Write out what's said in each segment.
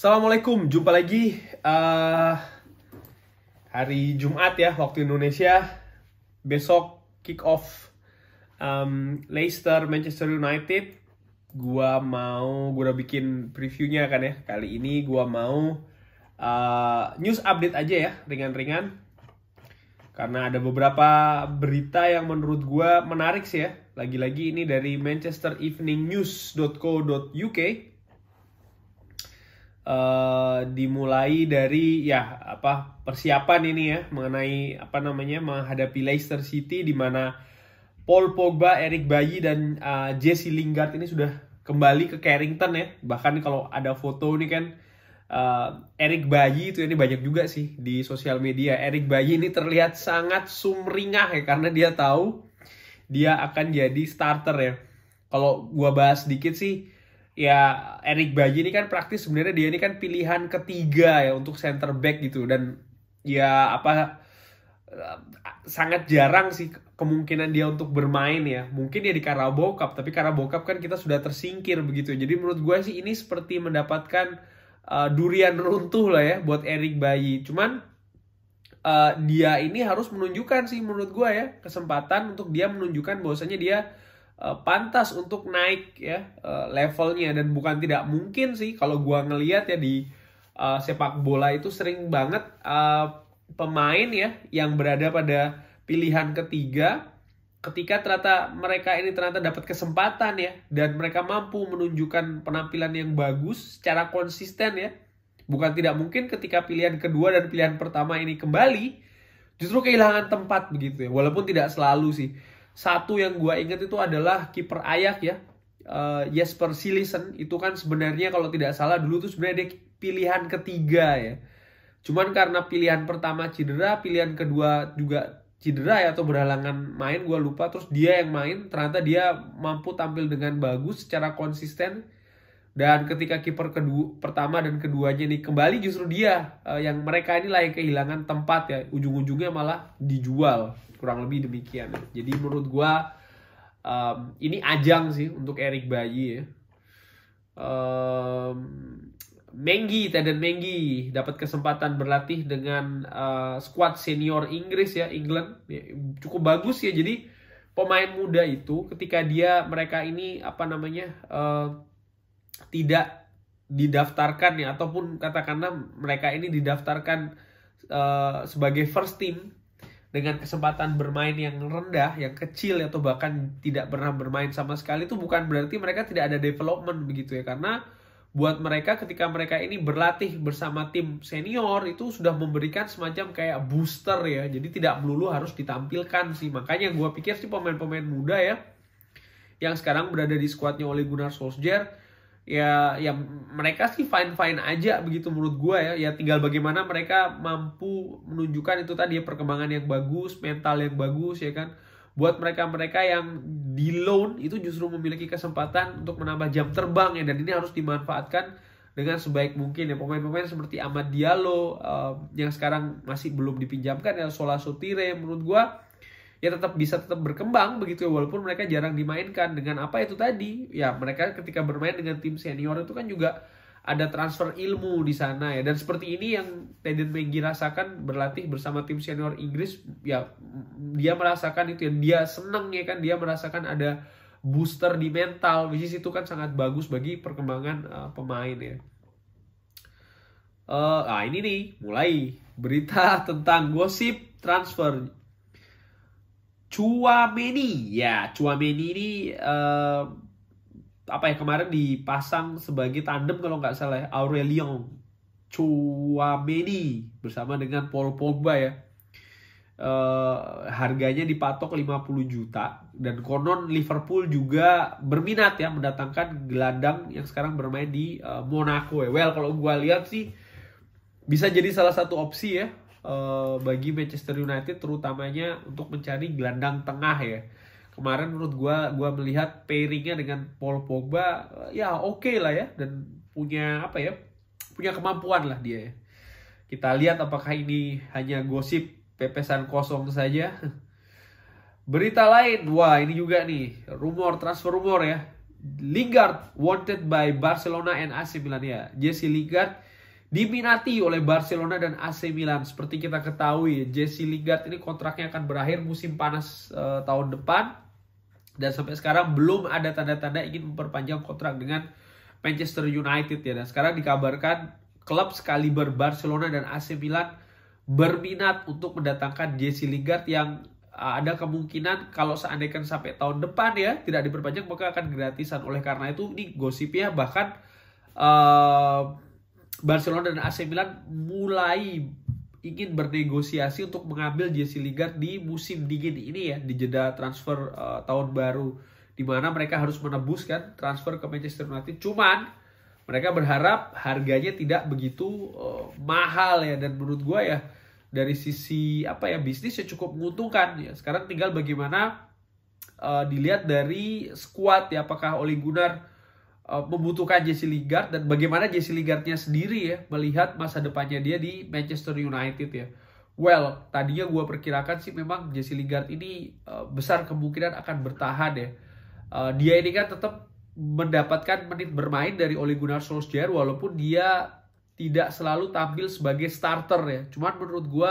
Assalamualaikum, jumpa lagi uh, hari Jumat ya waktu Indonesia. Besok kick off um, Leicester Manchester United. Gua mau, gua udah bikin previewnya kan ya. Kali ini gua mau uh, news update aja ya, ringan-ringan. Karena ada beberapa berita yang menurut gua menarik sih ya. Lagi-lagi ini dari Manchester Evening News.co.uk Eh, dimulai dari ya apa persiapan ini ya mengenai apa namanya menghadapi Leicester City di mana Paul Pogba, Eric Bayi dan uh, Jesse Lingard ini sudah kembali ke Carrington ya. Bahkan kalau ada foto ini kan uh, Eric Bayi itu ini banyak juga sih di sosial media. Eric Bayi ini terlihat sangat sumringah ya karena dia tahu dia akan jadi starter ya. Kalau gua bahas sedikit sih ya Eric Bayi ini kan praktis sebenarnya dia ini kan pilihan ketiga ya untuk center back gitu dan ya apa eh, sangat jarang sih kemungkinan dia untuk bermain ya. Mungkin ya di Carabao Cup, tapi Carabao Cup kan kita sudah tersingkir begitu. Jadi menurut gue sih ini seperti mendapatkan uh, durian runtuh lah ya buat Eric Bayi. Cuman uh, dia ini harus menunjukkan sih menurut gue ya kesempatan untuk dia menunjukkan bahwasanya dia Eh, pantas untuk naik ya eh, levelnya dan bukan tidak mungkin sih kalau gua ngelihat ya di uh, sepak bola itu sering banget uh, pemain ya yang berada pada pilihan ketiga ketika ternyata mereka ini ternyata dapat kesempatan ya dan mereka mampu menunjukkan penampilan yang bagus secara konsisten ya bukan tidak mungkin ketika pilihan kedua dan pilihan pertama ini kembali justru kehilangan tempat begitu ya walaupun tidak selalu sih satu yang gue inget itu adalah kiper Ayak ya. Uh, Jesper Silisen itu kan sebenarnya kalau tidak salah dulu tuh sebenarnya dia pilihan ketiga ya. Cuman karena pilihan pertama cedera, pilihan kedua juga cedera ya atau berhalangan main gue lupa terus dia yang main ternyata dia mampu tampil dengan bagus secara konsisten dan ketika kiper kedua pertama dan keduanya ini kembali justru dia uh, yang mereka inilah yang kehilangan tempat ya ujung-ujungnya malah dijual kurang lebih demikian jadi menurut gue um, ini ajang sih untuk Erik Bayi ya um, Menggi Tenden Menggi dapat kesempatan berlatih dengan uh, squad senior Inggris ya England ya, cukup bagus ya jadi pemain muda itu ketika dia mereka ini apa namanya uh, tidak didaftarkan ya ataupun katakanlah mereka ini didaftarkan uh, sebagai first team dengan kesempatan bermain yang rendah, yang kecil atau bahkan tidak pernah bermain sama sekali itu bukan berarti mereka tidak ada development begitu ya karena buat mereka ketika mereka ini berlatih bersama tim senior itu sudah memberikan semacam kayak booster ya jadi tidak melulu harus ditampilkan sih makanya gue pikir sih pemain-pemain muda ya yang sekarang berada di skuadnya oleh Gunnar Solskjaer ya ya mereka sih fine fine aja begitu menurut gue ya ya tinggal bagaimana mereka mampu menunjukkan itu tadi ya perkembangan yang bagus mental yang bagus ya kan buat mereka mereka yang di loan itu justru memiliki kesempatan untuk menambah jam terbang ya dan ini harus dimanfaatkan dengan sebaik mungkin ya pemain-pemain seperti Ahmad Diallo uh, yang sekarang masih belum dipinjamkan ya Sola menurut gue ya tetap bisa tetap berkembang begitu ya walaupun mereka jarang dimainkan dengan apa itu tadi ya mereka ketika bermain dengan tim senior itu kan juga ada transfer ilmu di sana ya dan seperti ini yang Teden Mengi rasakan berlatih bersama tim senior Inggris ya dia merasakan itu ya dia seneng ya kan dia merasakan ada booster di mental which is itu kan sangat bagus bagi perkembangan uh, pemain ya uh, nah ini nih mulai berita tentang gosip transfer Meni ya Meni ini uh, apa ya kemarin dipasang sebagai tandem kalau nggak salah ya, Aurelion Meni bersama dengan Paul Pogba ya uh, harganya dipatok 50 juta dan konon Liverpool juga berminat ya mendatangkan gelandang yang sekarang bermain di uh, Monaco ya well kalau gue lihat sih bisa jadi salah satu opsi ya Eh, bagi Manchester United terutamanya untuk mencari gelandang tengah ya kemarin menurut gue gue melihat pairingnya dengan Paul Pogba eh, ya oke okay lah ya dan punya apa ya punya kemampuan lah dia ya. kita lihat apakah ini hanya gosip pepesan kosong saja berita lain wah ini juga nih rumor transfer rumor ya Lingard wanted by Barcelona and AC Milan ya Jesse Lingard diminati oleh Barcelona dan AC Milan. Seperti kita ketahui, Jesse Lingard ini kontraknya akan berakhir musim panas uh, tahun depan dan sampai sekarang belum ada tanda-tanda ingin memperpanjang kontrak dengan Manchester United ya. Dan sekarang dikabarkan klub sekaliber Barcelona dan AC Milan berminat untuk mendatangkan Jesse Lingard yang eh, ada kemungkinan kalau seandainya sampai tahun depan ya tidak diperpanjang maka akan gratisan. Oleh karena itu ini ya bahkan uh, Barcelona dan AC Milan mulai ingin bernegosiasi untuk mengambil Jesse Lingard di musim dingin ini ya di jeda transfer uh, tahun baru di mana mereka harus menebus kan transfer ke Manchester United. Cuman mereka berharap harganya tidak begitu uh, mahal ya dan menurut gue ya dari sisi apa ya bisnis ya cukup menguntungkan ya. Sekarang tinggal bagaimana uh, dilihat dari squad ya apakah Ole Gunnar Eh, membutuhkan Jesse Lingard dan bagaimana Jesse Lingardnya sendiri ya melihat masa depannya dia di Manchester United ya. Well, tadinya gue perkirakan sih memang Jesse Lingard ini eh, besar kemungkinan akan bertahan ya. Eh, dia ini kan tetap mendapatkan menit bermain dari Ole Gunnar Solskjaer walaupun dia tidak selalu tampil sebagai starter ya. Cuman menurut gue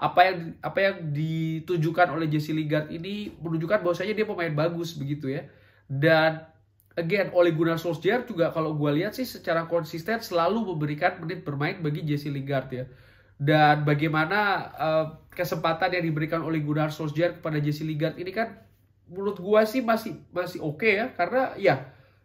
apa yang apa yang ditujukan oleh Jesse Lingard ini menunjukkan bahwasanya dia pemain bagus begitu ya. Dan again oleh Gunnar Solskjaer juga kalau gue lihat sih secara konsisten selalu memberikan menit bermain bagi Jesse Lingard ya. Dan bagaimana uh, kesempatan yang diberikan oleh Gunnar Solskjaer kepada Jesse Lingard ini kan menurut gue sih masih masih oke okay ya karena ya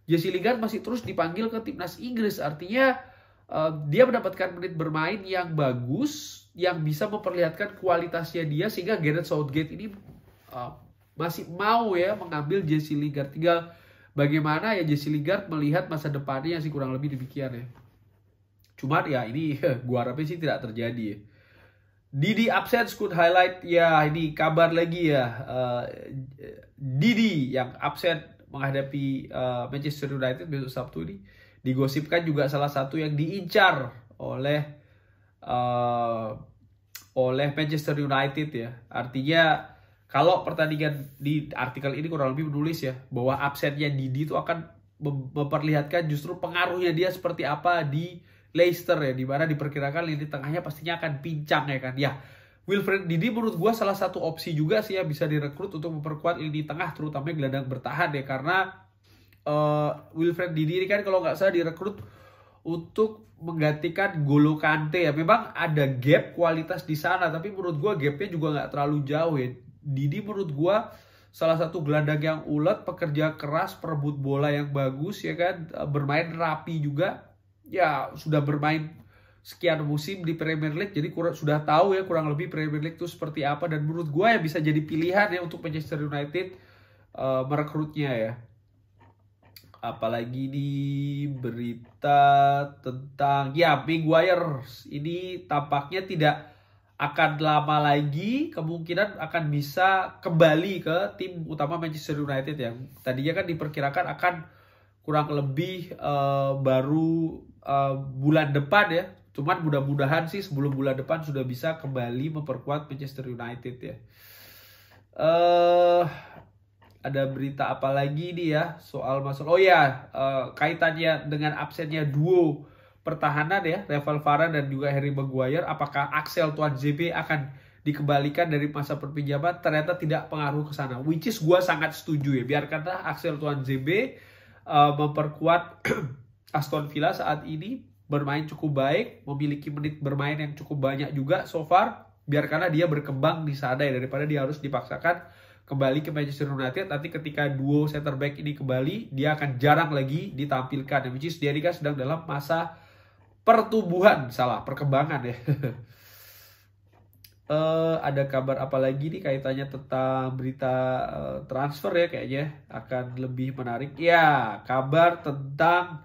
Jesse Lingard masih terus dipanggil ke timnas Inggris artinya uh, dia mendapatkan menit bermain yang bagus yang bisa memperlihatkan kualitasnya dia sehingga Gareth Southgate ini uh, masih mau ya mengambil Jesse Lingard tinggal bagaimana ya Jesse Lingard melihat masa depannya sih kurang lebih demikian ya. Cuman ya ini gua harapnya sih tidak terjadi ya. Didi upset could highlight ya ini kabar lagi ya uh, Didi yang upset menghadapi uh, Manchester United besok Sabtu ini digosipkan juga salah satu yang diincar oleh uh, oleh Manchester United ya artinya kalau pertandingan di artikel ini kurang lebih menulis ya bahwa absennya Didi itu akan memperlihatkan justru pengaruhnya dia seperti apa di Leicester ya, dimana diperkirakan lini tengahnya pastinya akan pincang ya kan. Ya, Wilfred Didi menurut gue salah satu opsi juga sih ya bisa direkrut untuk memperkuat lini tengah terutama gelandang bertahan ya karena uh, eh, Wilfred Didi ini kan kalau nggak salah direkrut untuk menggantikan Golo Kante ya. Memang ada gap kualitas di sana tapi menurut gue gapnya juga nggak terlalu jauh ya Didi menurut gue salah satu gelandang yang ulet, pekerja keras, perebut bola yang bagus ya kan, eh, bermain rapi juga. Ya sudah bermain sekian musim di Premier League jadi kurang sudah tahu ya kurang lebih Premier League itu seperti apa dan menurut gue ya bisa jadi pilihan ya untuk Manchester United uh, merekrutnya ya apalagi di berita tentang ya Maguire ini tampaknya tidak akan lama lagi kemungkinan akan bisa kembali ke tim utama Manchester United yang tadinya kan diperkirakan akan kurang lebih uh, baru uh, bulan depan ya. Cuman mudah-mudahan sih sebelum bulan depan sudah bisa kembali memperkuat Manchester United ya. Uh, ada berita apa lagi nih ya soal masuk Oh ya, uh, kaitannya dengan absennya duo pertahanan ya, level Varane dan juga Harry Maguire, apakah Axel Tuan JB akan dikembalikan dari masa perpinjaman ternyata tidak pengaruh ke sana. Which is gue sangat setuju ya. Biarkanlah Axel Tuan JB uh, eh, memperkuat Aston Villa saat ini bermain cukup baik, memiliki menit bermain yang cukup banyak juga so far. Biarkanlah dia berkembang di sana ya daripada dia harus dipaksakan kembali ke Manchester United nanti ketika duo center back ini kembali dia akan jarang lagi ditampilkan ya, which is dia ini kan sedang dalam masa pertumbuhan salah perkembangan ya uh, ada kabar apa lagi nih kaitannya tentang berita uh, transfer ya kayaknya akan lebih menarik ya kabar tentang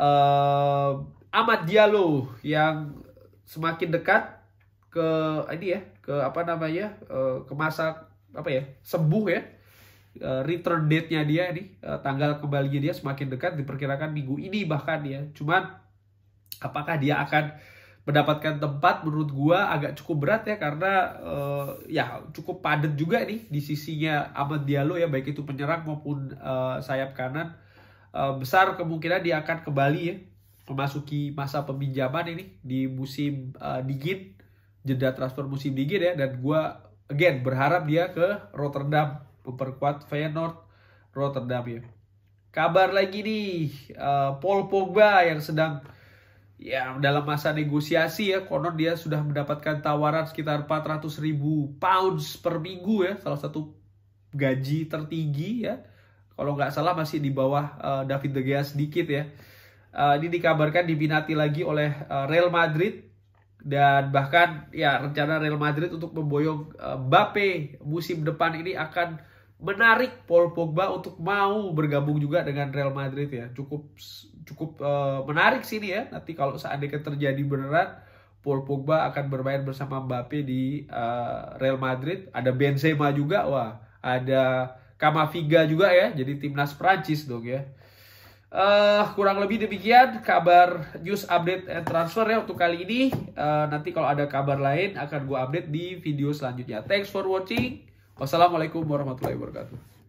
uh, Ahmad Diallo yang semakin dekat ke ini ya ke apa namanya uh, ke masa apa ya sembuh ya uh, return date-nya dia nih uh, tanggal kembali dia semakin dekat diperkirakan minggu ini bahkan ya cuman apakah dia akan mendapatkan tempat menurut gua agak cukup berat ya karena uh, ya cukup padat juga nih di sisinya Ahmad Diallo ya baik itu penyerang maupun uh, sayap kanan uh, besar kemungkinan dia akan kembali ya memasuki masa peminjaman ini di musim uh, dingin jeda transfer musim dingin ya dan gua again berharap dia ke Rotterdam memperkuat Feyenoord Rotterdam ya kabar lagi nih uh, Paul Pogba yang sedang ya dalam masa negosiasi ya konon dia sudah mendapatkan tawaran sekitar 400 ribu pounds per minggu ya salah satu gaji tertinggi ya kalau nggak salah masih di bawah uh, David de Gea sedikit ya uh, ini dikabarkan diminati lagi oleh uh, Real Madrid dan bahkan ya rencana Real Madrid untuk memboyong uh, Mbappe musim depan ini akan menarik Paul Pogba untuk mau bergabung juga dengan Real Madrid ya cukup cukup uh, menarik sih ini ya. Nanti kalau seandainya terjadi beneran, Paul Pogba akan bermain bersama Mbappe di uh, Real Madrid. Ada Benzema juga, wah. Ada Kamaviga juga ya, jadi timnas Prancis dong ya. Uh, kurang lebih demikian kabar news update and transfer ya untuk kali ini. Uh, nanti kalau ada kabar lain akan gue update di video selanjutnya. Thanks for watching. Wassalamualaikum warahmatullahi wabarakatuh.